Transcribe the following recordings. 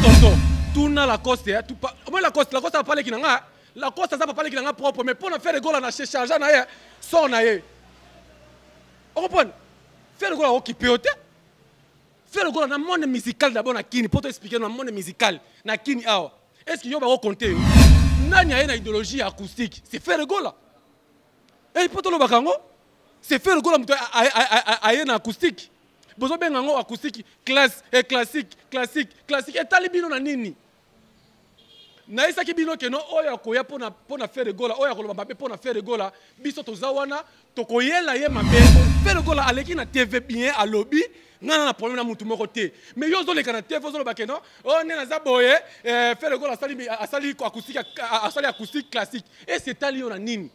tonton tuna lacoste omoi lacoste lacoste apaleki na nga lacoste aza papaleki na nga propre mais mpo na faire egola na charge na ye sor na ye ocomprendre faire egola okipe ah, oh. yo te faire egola na monde musical d'abord na kini mpo to explike na monde musical na kini awa estce yo bakokonte yo nani aye na idéologie acoustique c'est faire egola ei eh, mpo tolobaka yango c'est faire egola moto aye na acoustique bozobenga yango acoustike eh, classique classique classique etali bino na nini nayesaki bino keno oyo akoya mpona faire egola oyo akoloba mabe mpona faire egola biso toza wana tokoyela ye mabe faire egola aleki na tv bien alobi ngana na problème na mutu moko te mais yo ozoleka na tv ozoloba keno o oh, nde naza boye eh, faire egola asali acoustique classique ese etali yo na nini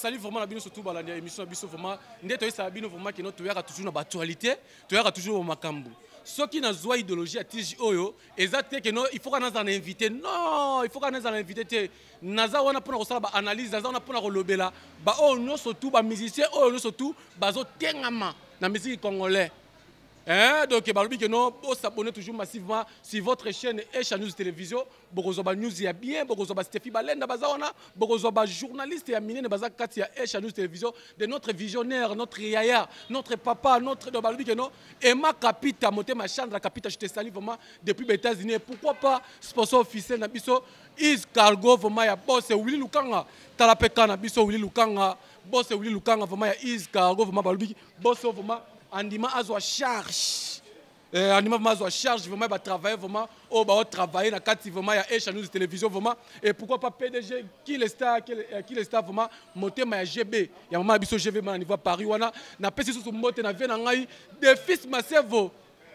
esali vraiment na bino surtout balandi ya émission na biso vraiment nde toyesala bino vraiment keno toyaka toujours na baactualité toyaka toujours bamakambo soki nazwa idéologie ya tige oyo eza te keno ifoka nazala na invité non ifoka nazala na invité te naza wana mpona kosala baanalyse naza wana mpona kolobela baoyo nyonso tu bamusicien oyo nyonso tu bazotengama na misiki congolais Hein? Donc, que non, vous s'abonnez toujours massivement sur votre chaîne Echa News Télévision. Borozoba News, il y a bien. Borozoba Stéphie Balen, Bazaona. Borozoba journaliste, il y a Mine, Bazakati, il y a Echa News Télévision. De notre visionnaire, notre yaya, notre papa, notre. Donc, que non, Emma Capita, monter ma chandra Capita, je te salue vraiment depuis les États-Unis. Pourquoi pas sponsor officiel Nabiso, Is Cargo, vraiment, il y a boss, Willy Lukanga. Talapeka Nabiso, Willy Lukanga. Boss, Willy Lukanga, vraiment, il y a Is Cargo, vraiment, Balobi. Boss, vraiment andima azwa charge eh, andima vraiment azwa charge vraiment batravaille vraiment oyo oh, bah, travailler na kati vraiment ya Echa news télévision vraiment et pourquoi pas pdg le kilestar eh, vraiment motema ya gb ya mama biso gb ma na niveau ya paris wana napesi susu mbote na vie na ngai defis masevo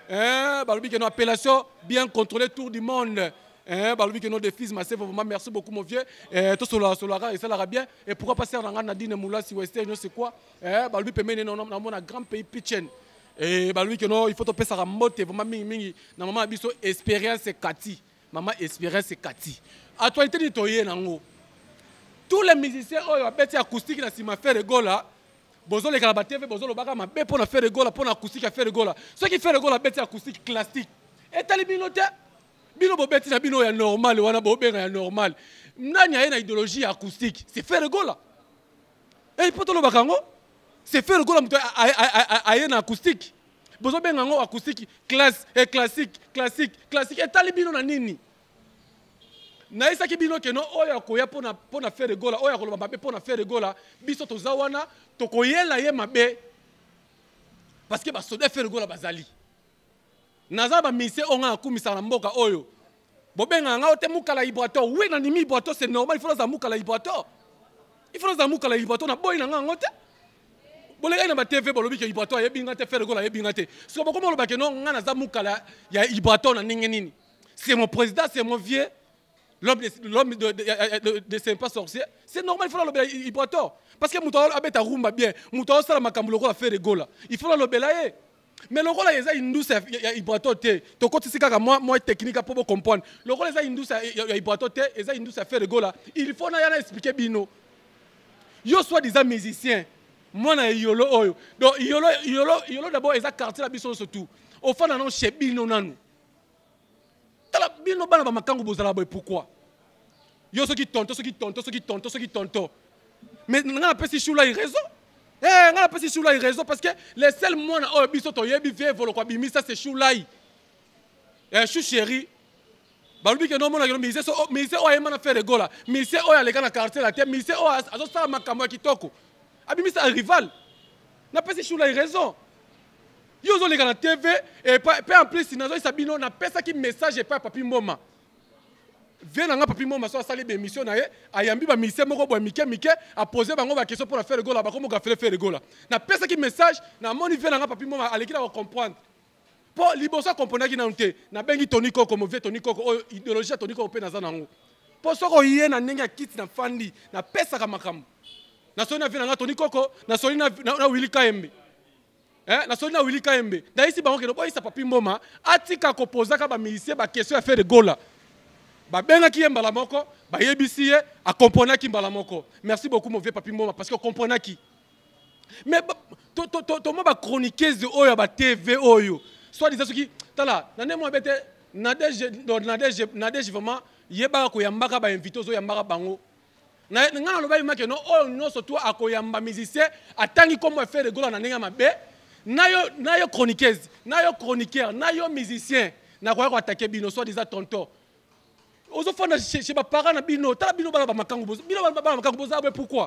eh, balobi keno appellation bien contrôlé tour du monde Hein, balobi nos no defise masefo vraiment merci beaucoup mon vieux eh, tosolola ça esalaka bien et pourquoi pas serre na sais quoi mulasi wester eh, nyonso ekwa balobi pembeni mon grand pays pitchen balobi que no il faut topesaka mbote vraimen vraiment na mingi na biso expérience kati maman expérience kati actualité nini toye nango tous les musiciens oyo oh, bête acoustique na nsima fer egola bozolekala batv bozolobaka mabe mpo pour fer faire mpo pour acoustique ya fer egola soki fer egola bête acoustique classique etali bino te bino bobeti na bino ya normal wana bobenga ya normal nani aye na idéologie acoustique c'est fer egola ei eh, mpo tolobaka yango c'est fer egola moto aye na acoustique bozobenga yango acoustique classe e classique classique classique etali bino na nini nayesaki bino keno oyo akoya mpona fer egola oyo akoloba mabe mpona fer egola biso toza wana tokoyela ye mabe parce que basoda fer egola bazali naza bamisie oyo ngai nakumisaka mboka oyo Bobenga nga ote mukala librator wi nanimi librator c'est normal il faut naza mukala Il faut naza mukala na naboyi na nga ngote. Bolega bolekai ba TV bolobi ke librator ayebi nga te gola ayebi nga te siko bokoma olobake no ngai za mukala ya ibato na ninge nini c'est mon président c'est mon vieux l'homme de, l'homme de, de, de, de c'est pas sorcier c'est normal il faut l'obéir il, parce que muto abeta rumba bien muto sala makambo lokola faire gola il faut l'obéir mais le lokola il indusa ya ibrato te tokotisi kaka moi, moi technique Le rôle lokola eza indusa il ibrato te eza indusa ya faire gola il faut na ya na bino yo soit diza musicien mwana ya Yolo. oyo oh donc Yolo, yolo, iyolo d'abord eza quartier la biso surtout. Au fond, nano che bino nanu tala bino bana bamakangu bozala boye pourquoi yo qui qui tonto ce qui soki ce qui tonto mais nanga napesi il raison. Eh, nga napesi shulai raison parce que le seul mwana oyo biso toyebi vie voloko abimisa se shulai eh, shu sheri balobi ke nomona keno mise oyo ayemba na fere gola mise oyo aleka na quartier la te mise oyo azosala makambo ya kitoko abimisa rival napesi shulai raison yo ozoleka na tv mpe en plus nazoyisa bino napesaki message epai ya papi mboma vie na nga papi mo maso asali bémission na ye ayambi bamisie moko boye mike mike apose bango bakestion mpona faire egola bakomoka fele faire egola napesaki message namoni vie na nga papi mo aleki na kocomprendre mpo liboso akomprendaki nanu te nabengi toni koko movie toni koko oyo idéologie ya toni koko mpe naza nango mpo soki oye na ndenge ya kiti nafandi napesaka makambo nasoli na vie na nga toni koko nasoli na wili kayembe Eh, nasoli na wili kayembe ndayisi bango kende boyisa papi mboma atika kopozaka bamisie bakestio ya faire egola babengaki ye mbala moko bayebisi ye akomprenaki mbala moko merci beaucoup mauvais papi mboma parce que okomprenaki mais tomwa bachroniqueuse oyo ya batv oyo soit diza soki tala na nde mwa bete nadege vraiment yebaka koyambaka bainvité ozoyambaka bango ngai naloba bimaki no oyo nyonso to akoyamba musicien atangi komo efe de gola na ndenge ya mabe nayo nayo chroniqueuse nayo chroniqueur nayo musicien nakoya koatake bino soit diza tontor ozofanda chez baparent na bino tala bino bana bamakango bino bana makango boza boye pourkui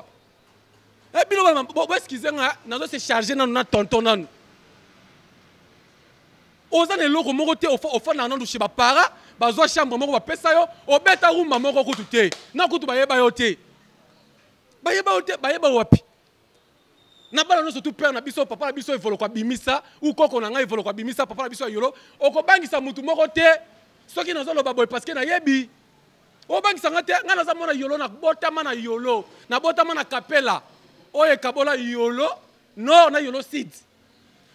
eh, bino bana boeskize nga nazose charge nanu na tonton nanu oza na eloko moko te ofanda nanu chez baparent bazwa chambre moko bapesa yo obeta rumba moko kutu te na kutu bayeba yo te bayeba yo te bayeba wapi na bana nyonso tu père na biso papa na biso evoloko abimisa u koko na ngai evoloko abimisa papa na biso ayolo okobangisa mutu moko te soki nazoloba boye parceke nayebi obangisanga te ngai naza mwana yolo nabotama na yolo nabotama na kapela oyo ekabola yolo nor na yolo sud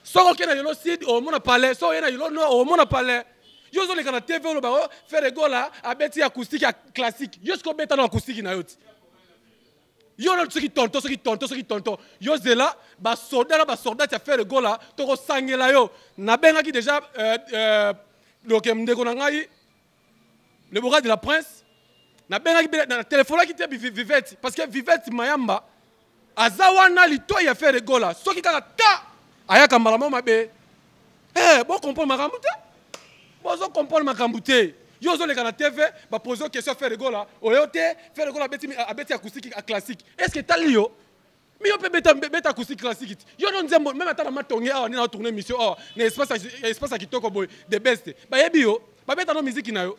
soki oke na yolo sud omona palais soki oye na yolo nor omona palais yo ozoleka na tv oloba o oh, fere egola abeti acoustike ya classique yo soki obeta na acoustike na yo ti yo na soki tonto soki tonto soki tonto yo zela basoldat na basoldat ya fere egola tokosangela yo nabengaki déjà euh, euh, donc ndeko na ngai le bourade de la prince nabengaki bino na telefonaki te vivete parce que vivete mayamba aza wana litoi ya fere egola soki kaka ta ayaka mbala mo mabe eh, bocomprendre makambo te bozocomprendre makambo te yo ozoleka na tv bapose yo question fere egola oyo te fere egola abeti acoustique classique est ce que etali yo mi yo mpe beta acoustique classique ti yo no nzembo meme ata na matonge awa nde naotourne émission awa na espace ya kitoko boye the best bayebi yo babeta no miziki na yo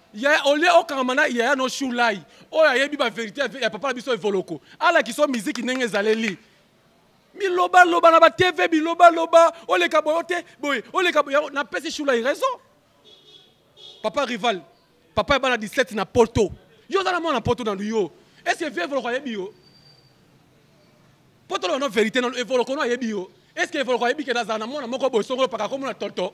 a olé ya olia okanga mana yaya no shulai oh, oyo la baverité ya papa na biso musique alakiso miziki ndenge ezaleli milobaloba na batv bilobaloba oh, kaboyote, oh, boyo te boye oleka na napesi shulai raison papa rival papa eba na 17 na Porto yo oza na mwana na poto na yo dans vie evoloko ayebi yo poto lono verité evoloko no ayebi yo estce evoloko ayebi kende azala na moko boye songolo paka na toto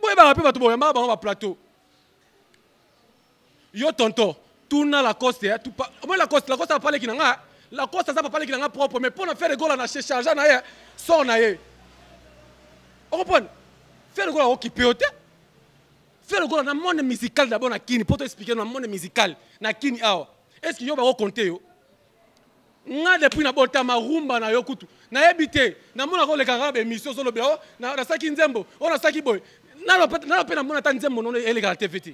boyebaka mpe bato boyambaka bango baplateau yo tonton tuna lacoste omoi lacoste lacoste apaleki na nga lacoste aza papaleki na nga propre mais mpo na faire egola na charge na ye sor na ye ocomprendre faire egola okipe ah, oh. yo te faire egola na monde musical d'abord na kini mpo to explike na monde musical na kini awa estce yo bakokonte yo nga depuis nabotama rumba na yo kutu nayebi te namona koleka kaka baémission ozolobela o oh. nasaki nzembo o oh, nasaki boye nalo mpe namona ata nzembo nono elekaka te feti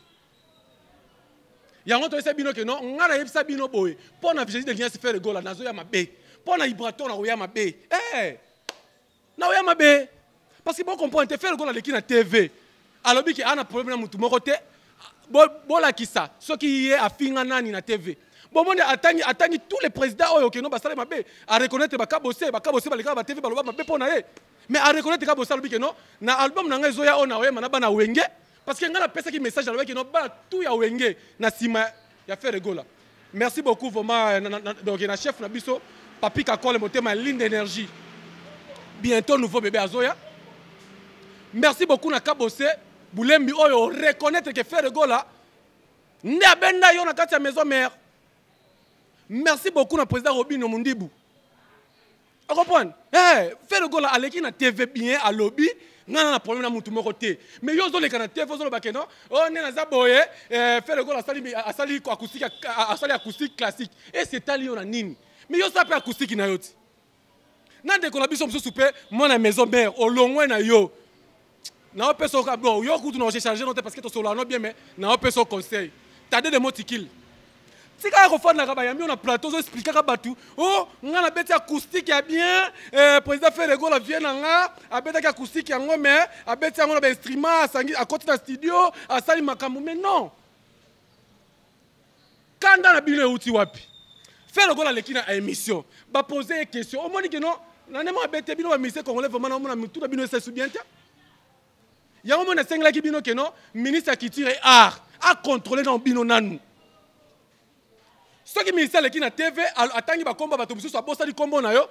yango toyesa bino ke non ngai nayebisa bino boye mpo na jésus de liens faire gola nazoya mabe mpo eh! na ibrator nakoya mabe naoya mabe parce que bocomprendre te faire gola aleki na tv alobi ke aa na problème na motu moko te bolakisa soki ye afinga nani na tv bomoni atangi atangi tous les présidents oyo okeno basala mabe areconnaitre bakabose bakabose balekaka batv baloba mabe mpo na ye mais à areconnaitre kaka bosala que non na album na ngai ezoya oyo naoyema na bana wenge parce que ngai napesaki message que non ba tout ya wenge na sima ya faire egola merci beaucoup vraiment euh, donc na chef na biso papi kakole motema ligne d'énergie bientôt nouveau bébé azoya merci beaucoup na kabose bulembi oyo reconnaître que fer egola nde abenda yo na kati maison mère. merci beaucoup na président Robin mundibu o comprendre hey, fere gola aleki na tv bien alobi ngai na problème na mutu moko te mais yo ozoleka na tv ozoloba ke non o oh, nde naza boye fere gola asali acoustique classique eh, esi etali yo na nini mais yo osala mpe acoustique na yo ti na ndeko na biso mosusu mpe mwana maison mare olongwe na yo naopesa yo kutu na ochange no te parce que tosololano bien mais naopesa yo conseil tade de motikile Si un kofandaka oh, on na plateau ozoexplikaka Oh, a un nabeti acoustique le bien président feregola vie na a abetaki acoustique yango mais abeti instrument à à à côté la studio Sali makambo mais non Quand kanda la fait euti wapi feregola aleki une émission bah, poser une question non. keno un abete bino congolais bino bien bino le ministre tire culture et art contrôlé dans bino nanou ce soki ministère aleki na tv atangi bakombo bato mosusu abosali kombo na yo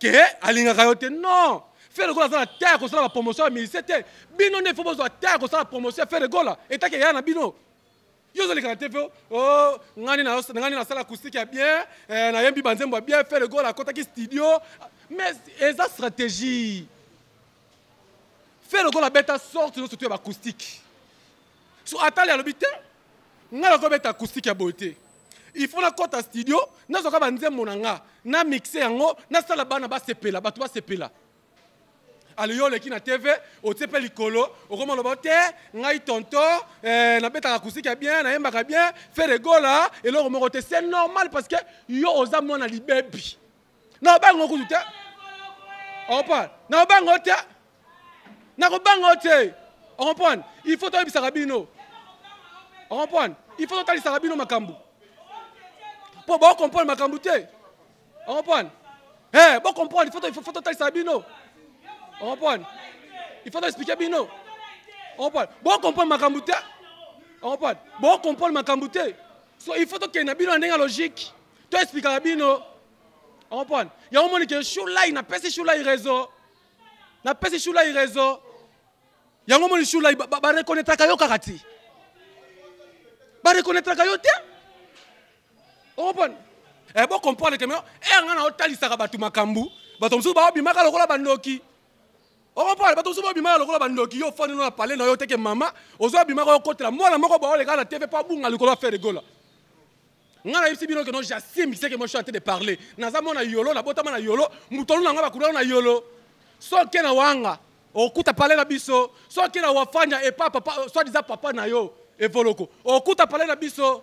ke alingaka yo te non faire egola aza na ter ya kosala bapromotion ya ministère bino ne faut fo bozwa ko ya la promotion ya fer egola y a na bino yo oh, ngani na te ngani na sala acoustique ya bien eh, na banzembo ya bien à côté akotaki studio mais eza stratégie fer egola beta sorte nyonso to acoustique bacoustique so atali alobi ngala ngai beta acoustique ya beauté il faut ilfaut à studio nazwaka banzembo na nga na mixe yango nasala bana basepela bato basepela le oleki na tv otie mpe likolo okoma oloba te ngai tonto eh, nabetaka kusika bien Na nayembaka bien fere gola ah, lo moko te c'est normal parce que yo oza mwana libebi naobango kutu te opan naobango te nakobango te okomprendre il faut toyebisaka bino okomprendre il faut totalisaka bino makambu mpo baokomprendre On eh, bah, Il faut e il faut à bino On ifo expliquer bino okomprendre cambouté. on parle Bon bah, On makambo cambouté. Bah, so Tu il na bino na ndenge n'a logique toexplikaka bino il yango raison. il shulai napesi il réseau napesi il réseau yango pas shulai barekonetraka Il ne te pas yo te okopona eh, bokomprendre ke me ere eh, nga na otalisaka bato makambu bato mosusu baobimaka lokola bandoki okopona bato mosusu baobimaka lokola bandoki yo ofandi no na pale na yo teke mama ozwa bimaka okotela mwana moko baoleka na tv mpo abunga likolo afere gola nga nayebisi bino keno jasime kiseke moi chante de parler naza mona yolo nabotama na yolo mutolu na nga bakudao na yolo soke na wanga okuta pale na biso soke na wafanja epa papa soi diza papa na yo evoloko okuta pale na biso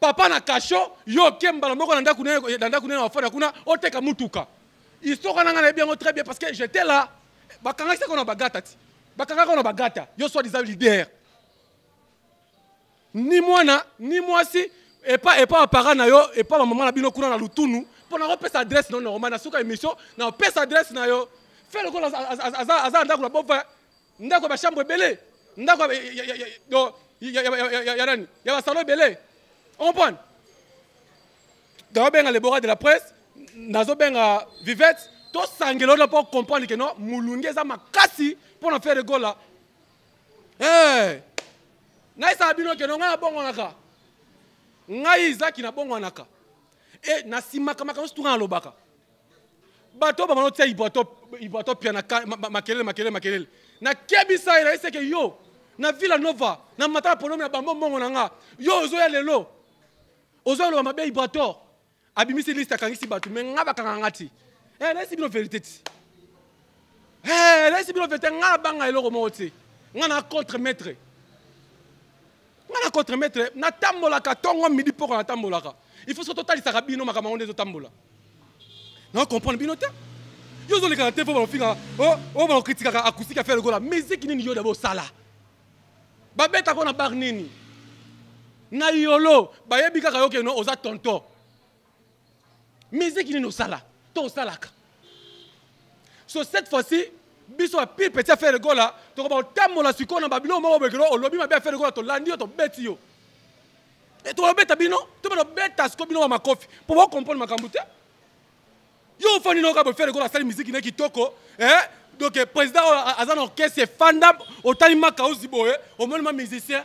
papa na kasho yo oke mbala moko na ndako na ndako nene wafanda kuna oteka mutuka histoire wana nga nayebi yango très bien parce que j'étais là bakangaki sako na bagata ti bakangaki na bagata yo soi disa leader ni mwana ni mwasi epa epa bapara na yo epa bamama na bino kuna na lutunu mpo na kopesa adresse na normal na suka émission na opesa adresse na yo fe lokola aza na ndako na bova ndako ya bachambre ebele ndako ya nani ya basalon ebele On comprend D'ailleurs, le bureau de la presse, nazo benga vivette, tout sangelo pour comprendre que non, moulungé ça m'a cassé pour nous faire le goal là. Eh! Naïsa abino que non, on a bon on a ka. Naïsa qui n'a bon on a ka. Et na sima kama kama surtout en lobaka. Bato ba mano tia ibato ibato piana makelele makelele makelele. Na kebisa ila ise que yo na Villanova na matala polome na bambo mbongo na nga yo ozoya lelo ozoloba mabe ibrator abimisi liste akangisi bato me nga bakanganga te eh, nayesi bino verité ti nayesi eh, bino verité nga nabanga eloko moko te nga na contre maître nga na contre maître natambolaka ntongo midi mpoko natambolaka il faut so totalisaka bino makambo yango nde ezotambola nakomprendre bino te yo ozolekaka te po banofinga o oh, oh, banokritikaka acoustique afere lokola musike nini yo dabe osala babetaka wana bar nini nga yolo bayebi kaka yo keno oza tonton miziki nini osala to osalaka so cette fois-ci biso apile petit affaire egola tokoba otambola sikoyo na babiloko moko bokelo olobi mabe affaire egola tolandi yo tobeti yo e tokobeta bino tobena obeta sikoyo bino ba makofi mpo bokomprendre makambo te yo ofandi na okaba ofere egola asali miziki ne kitoko eh? donc eh, président oyo aza na orchestre efanda otali makauzi boye omoni ma musicien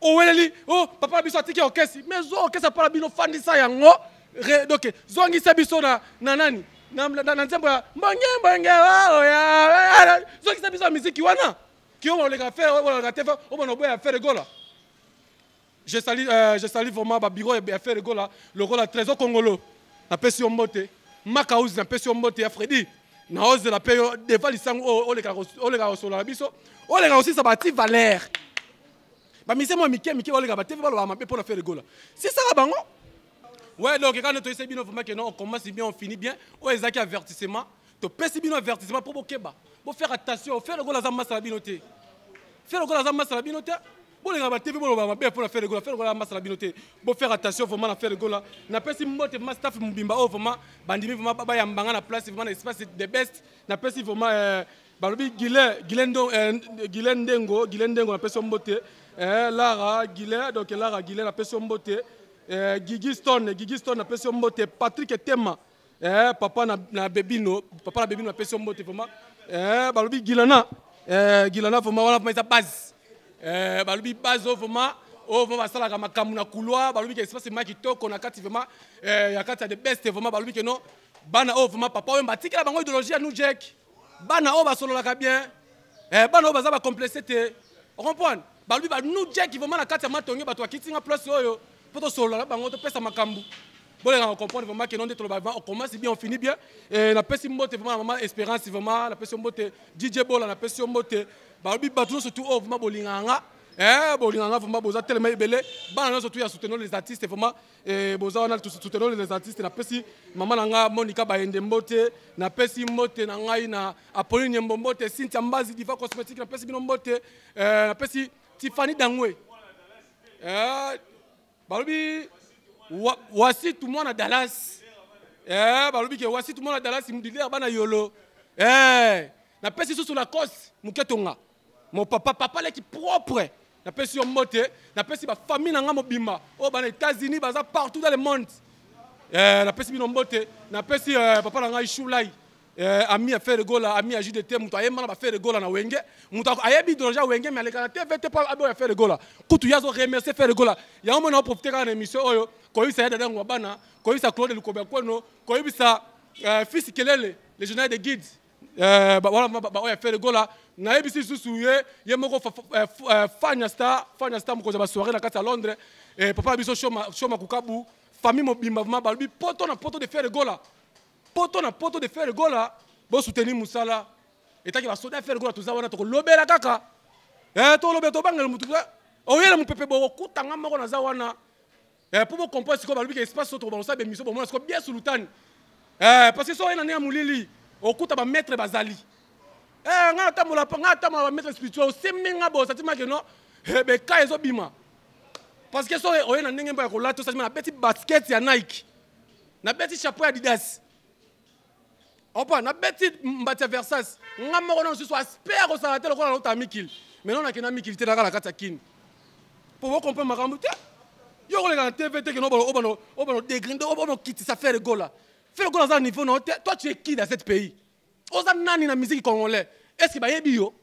oweleli oh, oh papa na biso atiki orkestre mais zo orkestre mpo bino fandisa yango donc zongisa biso na nani na nzembo ya mbongebonge c'est zongisa biso na miziki wana oleka fe oleka te on oboya le je sali euh, je sali vraiment babiro ya fe regola lokola trésor na biso aussi ça bati valere bamisie mwa mike mike baleka batevi balobaka mabe pour faire le goal ça sisaka bango ouais donc quand toyisa bino vraiment que non on commence bien on finit bien oyo oh, ezalaki avertissement topesi bien avertissement mpo bokeba faire attention faire le egola aza masa à la te faire à aza masa na bino te bolinga batevi bolobaka mabe pour faire goal faire le egola à la bino pour faire attention vraiment hein. na faire egola napesi si vraiment staff mobimba oyo oh, vraiment bandimi vraiment bayambanga na place vraiment na espace the best si vraiment euh, balobi gile eh, gile ndengo gile ndengo napesi yo mbote eh, lara gile donc lara gile napesi yo mbote eh, gigi stone gigi stone napesi yo mbote patrik etema papa na bebino papa na bebino napesi yo mbote vraimen balobi gilana gilana vraimen wana vraimen eza base balobi base oyo vraimen oyo vraimen basalaka makambo na couloir balobi ke espace ma kitoko na kati vraimen ya kati ya de best vraimen balobi ke non bana oyo vraimen papa oyo batikela bango idéologie ya nous jek bana oyo basololaka bien eh, bana oyo baza bacomplese te na ba toi qui place oyo pour toi bango on comprendre vraiment non trop on commence bien on finit bien eh, mbote vraiment na espérance vraiment la mbote dj bola la yo mbote balobi ba nyonso tu oh, vraiment eh, bolinganga vraiment boza telema ebele bana nyonso tu ya soutenir les artistes vraiment eh, boza wana soutenir les artistes napesi mama na ngai monika bayende mbote napesi mbote na ngai na apolline Mbombote mbote cynthia mbazi diva cosmétique napesi bino mbote eh, pesi tiffany dangwe balobi monde à dallas balobi ke monde à dallas mudilere bana yolo napesi susu na la cause muketonga mon papa papa qui propre napesi yo mbote napesi bafamille na nga mobimba oyo bana états-unis baza partout dans le monde eh, napesi bino mbote napesi eh, papa na ngai shulai eh, ami ya fere gola ami ya jude te moto ayembana bafere gola na wenge moto ayebi danger wenge mais alekaka te vete mpo abe oyo ya fere gola kutu ye azoremercie fere gola yango mona oprofite kaka na émission oyo koyebisa ye dadango ya bana koyebisa claude lukobe ya kweno koyebisa fils kelele le journal de guide Eh, wana oyo afe legola nayebisi lisusu ye ye moko eh, eh, fanya star fanya star mokonzi ya basoire na kati ya londres papa na biso sho makukabu famille mobimba vraimen balobi poto na poto de faire le goal legola poto na poto de faire le goal la legola bosoutenir mosala etaki basoda ya fer legola toza wana tokolobela kaka tolobela tobangela motu oyela mopepe bokutanga moko naza wana mpo bocomprendre sikoyo balobi ke espace so tokobangosa bemission bomona sikoyo bie sulutani parce que so oye na nde ya molili okuta bamaître bazali eh, ngai natambola mpo ngai natambola bamaître spirituel osembi ngai boye osatima keno eh, beka ezobima parce que soki oye na ndenge mpo ya kolata osatima nabeti baskete ya nike nabeti chapeau ya didas opa nabeti mbati ya versas ngai moko na mosusu asper kosala te lokola naota mikili maintenant nakenda mikili te nakala kati ya kini mpo bokompre makambo te yo koleka na tv te keno obana odegrinde obana okitisa faire egola fais lokola oza na niveau na yo te toi tu es qui dans cet pays oza nani na musique congolais est ce que bayebi yo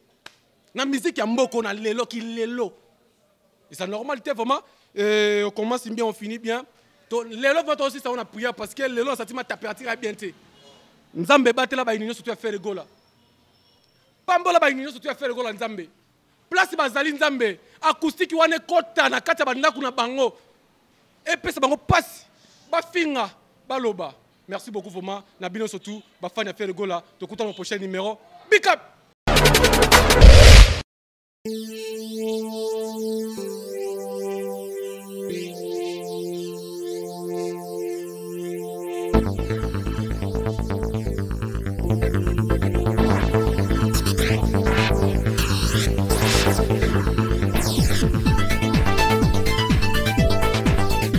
na musique ya mboko na lelo kilelo eza normal te vraiment eh, on commence bien on finit bien to lelo mpo toosisa ngo na prière parce que lelo nasantima température ya bien te nzambe ebatela bayini nyonso to ya fer egola pambola bayini nyonso to ya fer egola nzambe place bazali nzambe akustiki wana ekɔta na kati ya bandako na bango epesa bango mpasi bafinga baloba Merci beaucoup moi, Nabino surtout, bafani a fait le goal là. Donc, dans mon prochain numéro. Big up!